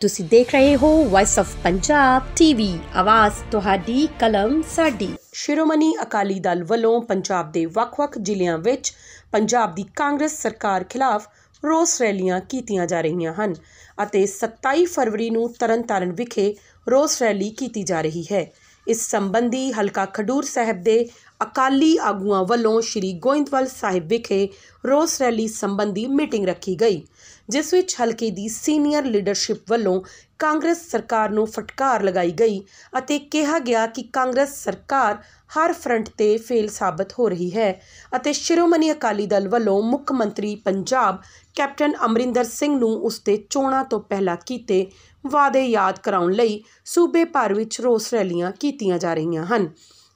ਤੁਸੀਂ ਦੇਖ ਰਹੇ ਹੋ ਵਾਇਸ ਆਫ ਪੰਜਾਬ ਟੀਵੀ ਆਵਾਜ਼ ਤੁਹਾਡੀ ਕਲਮ ਸਾਡੀ ਸ਼ਿਰੋਮਣੀ ਅਕਾਲੀ ਦਲ ਵੱਲੋਂ ਪੰਜਾਬ ਦੇ ਵੱਖ-ਵੱਖ ਜ਼ਿਲ੍ਹਿਆਂ ਵਿੱਚ ਪੰਜਾਬ ਦੀ ਕਾਂਗਰਸ ਸਰਕਾਰ ਖਿਲਾਫ ਰੋਸ ਰੈਲੀਆਂ ਕੀਤੀਆਂ ਜਾ ਰਹੀਆਂ ਹਨ ਅਤੇ 27 ਫਰਵਰੀ ਨੂੰ ਤਰਨਤਾਰਨ ਵਿਖੇ ਰੋਸ ਰੈਲੀ ਕੀਤੀ ਜਾ ਰਹੀ ਹੈ ਇਸ ਸੰਬੰਧੀ ਹਲਕਾ ਖਡੂਰ ਸਾਹਿਬ ਦੇ ਅਕਾਲੀ ਆਗੂਆਂ ਵੱਲੋਂ ਸ਼੍ਰੀ ਗੋਇੰਦਵਾਲ ਸਾਹਿਬ ਵਿਖੇ ਰੋਸ ਰੈਲੀ ਸੰਬੰਧੀ ਮੀਟਿੰਗ ਰੱਖੀ ਗਈ ਜਿਸ ਵਿੱਚ ਹਲਕੇ ਦੀ ਸੀਨੀਅਰ ਲੀਡਰਸ਼ਿਪ ਵੱਲੋਂ ਕਾਂਗਰਸ ਸਰਕਾਰ ਨੂੰ ਫਟਕਾਰ ਲਗਾਈ ਗਈ ਅਤੇ ਕਿਹਾ ਗਿਆ ਕਿ ਕਾਂਗਰਸ ਸਰਕਾਰ ਹਰ ਫਰੰਟ ਤੇ ਫੇਲ ਸਾਬਤ ਹੋ ਰਹੀ ਹੈ ਅਤੇ ਸ਼੍ਰੋਮਣੀ ਅਕਾਲੀ ਦਲ ਵੱਲੋਂ ਮੁੱਖ ਮੰਤਰੀ ਪੰਜਾਬ ਕੈਪਟਨ ਅਮਰਿੰਦਰ ਸਿੰਘ ਨੂੰ ਉਸ ਤੇ ਚੋਣਾਂ ਤੋਂ ਪਹਿਲਾਂ ਕੀਤੇ ਵਾਅਦੇ ਯਾਦ ਕਰਾਉਣ ਲਈ ਸੂਬੇ ਭਰ ਵਿੱਚ ਰੋਸ ਰੈਲੀਆਂ ਕੀਤੀਆਂ ਜਾ ਰਹੀਆਂ ਹਨ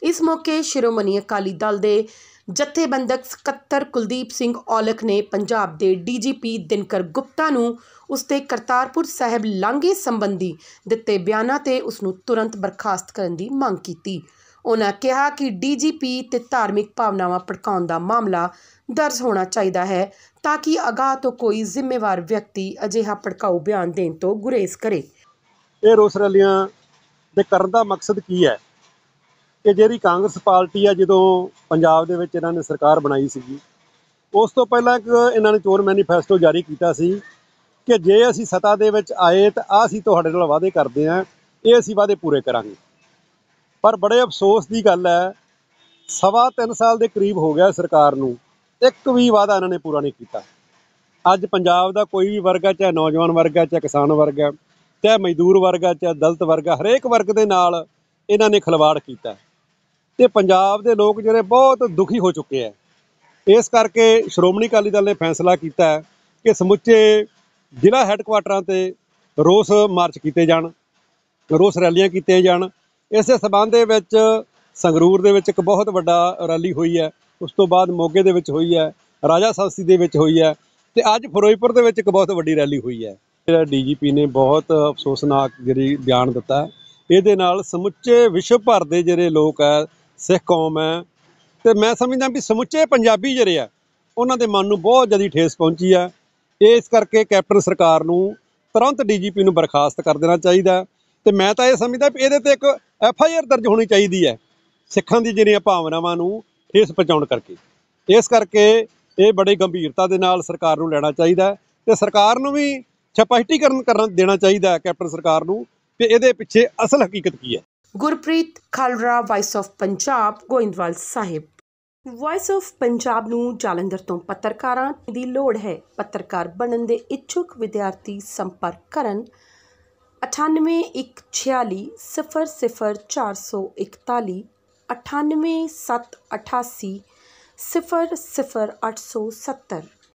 ਇਸ ਮੌਕੇ ਸ਼੍ਰੋਮਣੀ ਅਕਾਲੀ ਦਲ ਦੇ ਜਥੇਬੰਦਕ ਸਕੱਤਰ ਕੁਲਦੀਪ ਸਿੰਘ ਔਲਖ ਨੇ ਪੰਜਾਬ ਦੇ ਡੀਜੀਪੀ ਦਿਨਕਰ ਗੁਪਤਾ ਨੂੰ ਉਸਤੇ ਕਰਤਾਰਪੁਰ ਸਾਹਿਬ ਲਾਂਗੇ ਸੰਬੰਧੀ ਦਿੱਤੇ ਬਿਆਨਾਂ ਤੇ ਉਸ ਨੂੰ ਤੁਰੰਤ ਬਰਖਾਸਤ ਕਰਨ ਦੀ ਮੰਗ ਕੀਤੀ ਉਹਨਾਂ ਕਿਹਾ ਕਿ ਡੀਜੀਪੀ ਤੇ ਧਾਰਮਿਕ ਭਾਵਨਾਵਾਂ ਪੜਕਾਉਣ ਦਾ ਮਾਮਲਾ ਦਰਜ ਹੋਣਾ ਚਾਹੀਦਾ ਹੈ ਤਾਂ ਕਿ ਅਗਾਹ ਤੋਂ ਕੋਈ ਜ਼ਿੰਮੇਵਾਰ ਵਿਅਕਤੀ ਅਜਿਹਾ ਭੜਕਾਊ ਬਿਆਨ ਦੇਣ ਤੋਂ ਗੁਰੇਜ਼ ਕਰੇ ਇਹ ਰੋਸ ਰੈਲੀਆਂ ਦੇ ਕਰਨ ਦਾ ਮਕਸਦ ਕੀ ਹੈ ਕਿ ਜਿਹੜੀ ਕਾਂਗਰਸ ਪਾਰਟੀ ਆ ਜਦੋਂ ਪੰਜਾਬ ਦੇ ਵਿੱਚ ਇਹਨਾਂ ਨੇ ਸਰਕਾਰ ਬਣਾਈ ਸੀਗੀ ਉਸ ਤੋਂ ਪਹਿਲਾਂ ਇੱਕ ਇਹਨਾਂ ਨੇ ਚੋਰ ਮੈਨੀਫੈਸਟੋ ਜਾਰੀ ਕੀਤਾ ਸੀ ਕਿ ਜੇ ਅਸੀਂ ਸਤਾ ਦੇ ਵਿੱਚ ਆਏ ਤਾਂ ਆ ਅਸੀਂ ਤੁਹਾਡੇ ਨਾਲ ਵਾਅਦੇ ਕਰਦੇ ਆਂ ਇਹ ਅਸੀਂ ਵਾਅਦੇ ਪੂਰੇ ਕਰਾਂਗੇ ਪਰ ਬੜੇ ਅਫਸੋਸ ਦੀ ਗੱਲ ਹੈ ਸਵਾ 3 ਸਾਲ ਦੇ ਕਰੀਬ ਹੋ ਗਿਆ ਸਰਕਾਰ ਨੂੰ ਇੱਕ ਵੀ ਵਾਅਦਾ ਇਹਨਾਂ ਨੇ ਪੂਰਾ ਨਹੀਂ ਕੀਤਾ ਅੱਜ ਪੰਜਾਬ ਦਾ ਕੋਈ ਵੀ ਵਰਗ ਹੈ ਚਾਹੇ ਨੌਜਵਾਨ ਵਰਗ ਹੈ ਚਾਹੇ ਕਿਸਾਨ ਵਰਗ ਹੈ ਚਾਹੇ ਮਜ਼ਦੂਰ ਵਰਗ ਹੈ ਚਾਹੇ ਦਲਤ ਵਰਗ ਹੈ ਹਰੇਕ ਵਰਗ ਦੇ ਨਾਲ ਇਹਨਾਂ ਨੇ ਖਲਵਾੜ ਕੀਤਾ ਤੇ ਪੰਜਾਬ ਦੇ ਲੋਕ ਜਿਹੜੇ ਬਹੁਤ ਦੁਖੀ ਹੋ ਚੁੱਕੇ ਆ ਇਸ ਕਰਕੇ ਸ਼੍ਰੋਮਣੀ ਅਕਾਲੀ ਦਲ ਨੇ ਫੈਸਲਾ ਕੀਤਾ ਹੈ ਕਿ ਸਮੁੱਚੇ ਜ਼ਿਲ੍ਹਾ ਹੈੱਡਕੁਆਟਰਾਂ ਤੇ ਰੋਸ ਮਾਰਚ ਕੀਤੇ ਜਾਣ ਰੋਸ ਰੈਲੀਆਂ ਕੀਤੀਆਂ ਜਾਣ ਇਸੇ ਸਬੰਧ ਦੇ ਵਿੱਚ ਸੰਗਰੂਰ ਦੇ ਵਿੱਚ ਇੱਕ ਬਹੁਤ ਵੱਡਾ ਰੈਲੀ ਹੋਈ ਹੈ ਉਸ ਤੋਂ ਬਾਅਦ ਮੋਗੇ ਦੇ ਵਿੱਚ ਹੋਈ ਹੈ ਰਾਜਾ ਸਾਸੀ ਦੇ ਵਿੱਚ ਹੋਈ ਹੈ ਤੇ ਅੱਜ ਫਿਰੋਜ਼ਪੁਰ ਦੇ ਵਿੱਚ ਇੱਕ ਬਹੁਤ ਵੱਡੀ ਰੈਲੀ ਹੋਈ ਹੈ ਜਿਹੜਾ ਡੀਜੀਪੀ ਨੇ ਬਹੁਤ ਅਫਸੋਸਨਾਕ ਜਿਹੜੀ ਬਿਆਨ ਦਿੱਤਾ ਇਹਦੇ ਨਾਲ ਸਮੁੱਚੇ ਵਿਸ਼ਵ ਭਰ ਦੇ ਜਿਹੜੇ ਲੋਕ ਹੈ ਸਿੱਖ ਕੌਮ ਹੈ ਤੇ ਮੈਂ ਸਮਝਦਾ ਵੀ ਸਮੁੱਚੇ ਪੰਜਾਬੀ ਜਿਹੜੇ ਆ ਉਹਨਾਂ ਦੇ ਮਨ ਨੂੰ ਬਹੁਤ ਜ਼ਿਆਦਾ ਠੇਸ ਪਹੁੰਚੀ ਆ ਇਸ ਕਰਕੇ ਕੈਪਟਨ ਸਰਕਾਰ ਨੂੰ ਤੁਰੰਤ ਡੀਜੀਪੀ ਨੂੰ ਬਰਖਾਸਤ ਕਰ ਦੇਣਾ ਚਾਹੀਦਾ ਤੇ ਮੈਂ ਤਾਂ ਇਹ ਸਮਝਦਾ ਵੀ ਇਹਦੇ ਤੇ ਇੱਕ ਐਫ ਆਈ ਆਰ ਦਰਜ ਹੋਣੀ ਚਾਹੀਦੀ ਹੈ ਸਿੱਖਾਂ ਦੀ ਜਿਹੜੀਆਂ ਭਾਵਨਾਵਾਂ ਨੂੰ ਠੇਸ ਪਹੁੰਚਾਉਣ ਕਰਕੇ ਇਸ ਕਰਕੇ ਇਹ ਬੜੇ ਗੰਭੀਰਤਾ ਦੇ ਨਾਲ ਸਰਕਾਰ ਨੂੰ ਲੈਣਾ ਚਾਹੀਦਾ ਤੇ ਸਰਕਾਰ ਨੂੰ ਵੀ ਛਪਾਈਟੀਕਰਨ ਕਰਨ ਦੇਣਾ ਚਾਹੀਦਾ ਕੈਪਟਨ ਸਰਕਾਰ ਨੂੰ ਕਿ ਇਹਦੇ ਪਿੱਛੇ ਅਸਲ ਹਕੀਕਤ ਕੀ ਹੈ Gurpreet Khalra voice of Punjab Goindwal Sahib voice of Punjab ਨੂੰ ਜਾਲੰਧਰ ਤੋਂ ਪੱਤਰਕਾਰਾਂ ਦੀ ਲੋੜ ਹੈ ਪੱਤਰਕਾਰ ਬਣਨ ਦੇ ਇੱਛੁਕ ਵਿਦਿਆਰਥੀ ਸੰਪਰਕ ਕਰਨ 9814600441 9878800870